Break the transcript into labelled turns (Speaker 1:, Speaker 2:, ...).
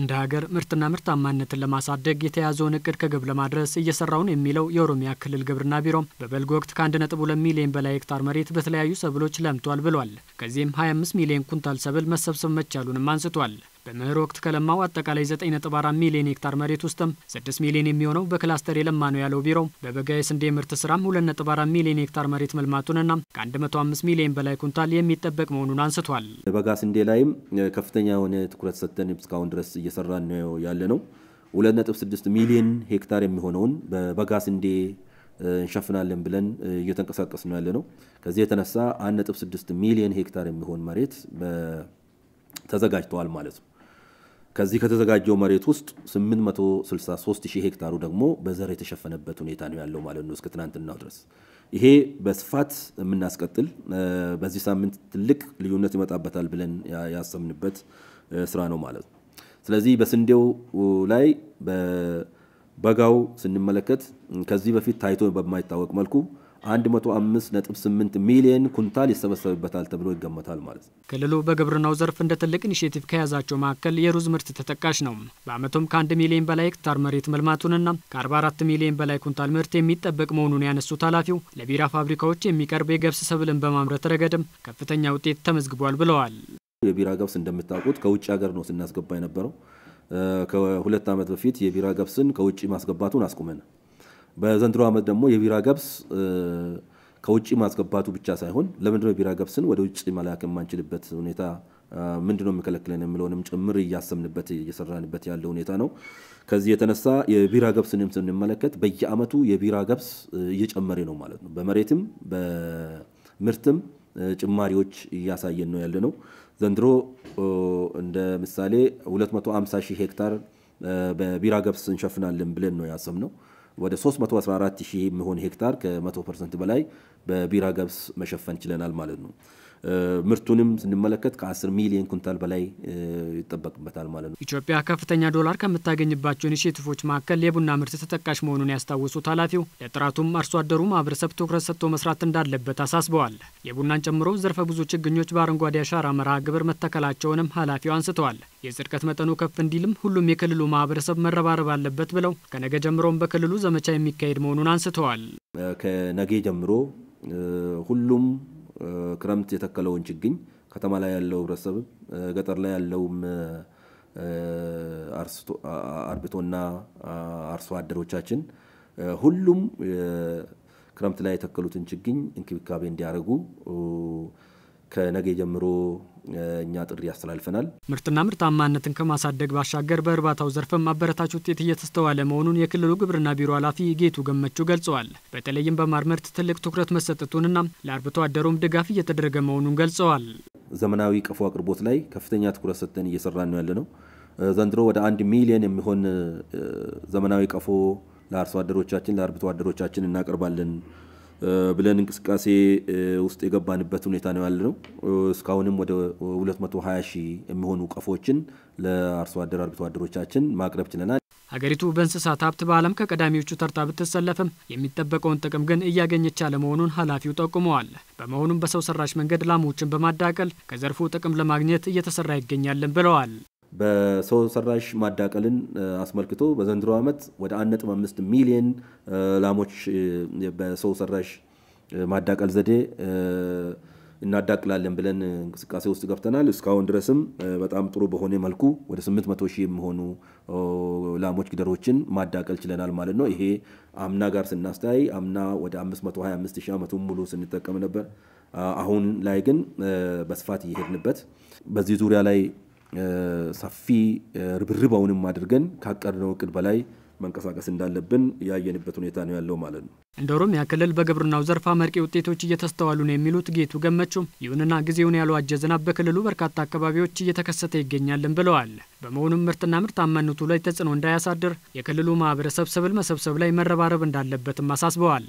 Speaker 1: እንደ ሀገር ምርትና ምርታማነትን ለማሳደግ የተያዘውን እቅድ ከግብ ለማድረስ እየሰራውን የሚለው የኦሮሚያ ክልል ግብርና ቢሮም በበልግ ወቅት ከአንድ ነጥብ ሚሊዮን በላይ ሄክታር መሬት በተለያዩ ሰብሎች ለምቷል ብሏል። ከዚህም 25 ሚሊዮን ኩንታል ሰብል መሰብሰብ መቻሉንም አንስቷል። በምህር ወቅት ከለማው አጠቃላይ 9.4 ሚሊዮን ሄክታር መሬት ውስጥም 6 ሚሊዮን የሚሆነው በክላስተር የለማ ነው ያለው ቢሮው በበጋ የስንዴ ምርት ስራም 2.4 ሚሊዮን ሄክታር መሬት መልማቱንና ከ105 ሚሊዮን በላይ ኩንታል የሚጠበቅ መሆኑን አንስቷል።
Speaker 2: በጋ ስንዴ ላይም ከፍተኛ የሆነ ትኩረት ሰጥተን እስካሁን ድረስ እየሰራን ነው ያለ ነው። 2.6 ሚሊዮን ሄክታር የሚሆነውን በበጋ ስንዴ እንሸፍናለን ብለን እየተንቀሳቀስ ነው ያለ ነው። ከዚህ የተነሳ 1.6 ሚሊዮን ሄክታር የሚሆን መሬት ተዘጋጅተዋል ማለት ነው። ከዚህ ከተዘጋጀው መሬት ውስጥ 863000 ሄክታሩ ደግሞ በዘር የተሸፈነበት ሁኔታ ነው ያለው ማለት ነው እስከ ትናንትናው ድረስ። ይሄ በስፋት የምናስቀጥል በዚህ ሳምንት ትልቅ ልዩነት ይመጣበታል ብለን ያሰምንበት ስራ ነው ማለት ነው። ስለዚህ በስንዴው ላይ በበጋው ስንመለከት ከዚህ በፊት ታይቶ በማይታወቅ መልኩ 158 ሚሊዮን ኩንታል ይሰበሰብበታል ተብሎ ይገመታል ማለት ነው።
Speaker 1: ክልሉ በግብርናው ዘርፍ እንደ ትልቅ ኢኒሽቲቭ ከያዛቸው መካከል የሩዝ ምርት ተጠቃሽ ነው። በአመቱም ከ1 ሚሊዮን በላይ ሄክታር መሬት መልማቱንና ከ44 ሚሊዮን በላይ ኩንታል ምርት የሚጠበቅ መሆኑን ያነሱት ኃላፊው ለቢራ ፋብሪካዎች የሚቀርብ የገብስ ሰብልን በማምረት ረገድም ከፍተኛ ውጤት ተመዝግቧል ብለዋል።
Speaker 2: የቢራ ገብስ እንደምታውቁት ከውጭ ሀገር ነው ስናስገባ የነበረው። ከሁለት ዓመት በፊት የቢራ ገብስን ከውጭ ማስገባቱን አስቁመናል። በዘንድሮ ዓመት ደግሞ የቢራ ገብስ ከውጭ ማስገባቱ ብቻ ሳይሆን ለምንድነው የቢራ ገብስን ወደ ውጭ መላክ የማንችልበት ሁኔታ ምንድነው የሚከለክለን የሚለውንም ጭምር እያሰምንበት እየሰራንበት ያለ ሁኔታ ነው። ከዚህ የተነሳ የቢራ ገብስንም ስንመለከት በየአመቱ የቢራ ገብስ እየጨመረ ነው ማለት ነው። በመሬትም በምርትም ጭማሪዎች እያሳየን ነው ያለ ነው። ዘንድሮ እንደ ምሳሌ 250 ሺህ ሄክታር በቢራ ገብስ እንሸፍናለን ብለን ነው ያሰብነው። ወደ 314 ሺህ የሚሆን ሄክታር ከ100 ፐርሰንት በላይ በቢራ ገብስ መሸፈን ችለናል ማለት ነው። ምርቱንም ስንመለከት ከ10 ሚሊዮን ኩንታል በላይ ይጠበቅበታል ማለት ነው። ኢትዮጵያ
Speaker 1: ከፍተኛ ዶላር ከምታገኝባቸው ኢኒሼቲቮች መካከል የቡና ምርት ተጠቃሽ መሆኑን ያስታወሱት ኃላፊው ለጥራቱም አርሶ አደሩ ማህበረሰብ ትኩረት ሰጥቶ መስራት እንዳለበት አሳስበዋል። የቡናን ጨምሮ ዘርፈ ብዙ ችግኞች በአረንጓዴ አሻራ መርሃ ግብር መተከላቸውንም ኃላፊው አንስተዋል። የጽድቀት መጠኑ ከፍ እንዲልም ሁሉም የክልሉ ማህበረሰብ መረባረብ አለበት ብለው ከነገ ጀምሮም በክልሉ ዘመቻ የሚካሄድ መሆኑን
Speaker 2: አንስተዋል። ከነገ ጀምሮ ሁሉም ክረምት የተከለውን ችግኝ ከተማ ላይ ያለው ህብረተሰብም ገጠር ላይ ያለውም አርብቶና አርሶ አደሮቻችን ሁሉም ክረምት ላይ የተከሉትን ችግኝ እንክብካቤ እንዲያደርጉ ከነገ ጀምሮ እኛ ጥሪ ያስተላልፈናል።
Speaker 1: ምርትና ምርታማነትን ከማሳደግ ባሻገር በእርባታው ዘርፍም አበረታች ውጤት እየተስተዋለ መሆኑን የክልሉ ግብርና ቢሮ ኃላፊ ጌቱ ገመቹ ገልጸዋል። በተለይም በማር ምርት ትልቅ ትኩረት መሰጠቱንና ለአርብቶ አደሩም ድጋፍ እየተደረገ መሆኑን
Speaker 2: ገልጸዋል። ዘመናዊ ቀፎ አቅርቦት ላይ ከፍተኛ ትኩረት ሰጥተን እየሰራ ነው ያለነው። ዘንድሮ ወደ አንድ ሚሊዮን የሚሆን ዘመናዊ ቀፎ ለአርሶ አደሮቻችን ለአርብቶ አደሮቻችን እናቀርባለን ብለን እንቅስቃሴ ውስጥ የገባንበት ሁኔታ ነው ያለነው። እስካሁንም ወደ 220 ሺህ የሚሆኑ ቀፎችን ለአርሶ አደር አርብቶ አደሮቻችን ማቅረብ ችለናል።
Speaker 1: ሀገሪቱ በእንስሳት ሀብት በዓለም ከቀዳሚዎቹ ተርታ ብትሰለፍም የሚጠበቀውን ጥቅም ግን እያገኘች አለመሆኑን ኃላፊው ጠቁመዋል። በመሆኑም በሰው ሰራሽ መንገድ ላሞችን በማዳቀል ከዘርፉ ጥቅም ለማግኘት እየተሰራ ይገኛልን ብለዋል።
Speaker 2: በሰው ሰራሽ ማዳቀልን አስመልክቶ በዘንድሮ ዓመት ወደ 1.5 ሚሊዮን ላሞች በሰው ሰራሽ ማዳቀል ዘዴ እናዳቅላለን ብለን እንቅስቃሴ ውስጥ ገብተናል። እስካሁን ድረስም በጣም ጥሩ በሆነ መልኩ ወደ 800 ሺህ የሚሆኑ ላሞች ጊደሮችን ማዳቀል ችለናል ማለት ነው። ይሄ አምና ጋር ስናስተያይ አምና ወደ 525 ሺህ ዓመቱን ሙሉ ስንጠቀም ነበር። አሁን ላይ ግን በስፋት እየሄድንበት በዚህ ዙሪያ ላይ ሰፊ ርብርባውንም አድርገን ካቀድነው እቅድ በላይ መንቀሳቀስ እንዳለብን ያየንበት ሁኔታ ነው ያለው ማለት ነው።
Speaker 1: እንደ ኦሮሚያ ክልል በግብርናው ዘርፍ አመርቂ ውጤቶች እየተስተዋሉ ነው የሚሉት ጌቱ ገመቹ፣ ይሁንና ጊዜውን ያልዋጀ ዝናብ በክልሉ በርካታ አካባቢዎች እየተከሰተ ይገኛልን ብለዋል። በመሆኑም ምርትና ምርታማነቱ ላይ ተጽዕኖ እንዳያሳድር የክልሉ ማህበረሰብ ሰብል መሰብሰብ ላይ መረባረብ እንዳለበትም አሳስበዋል።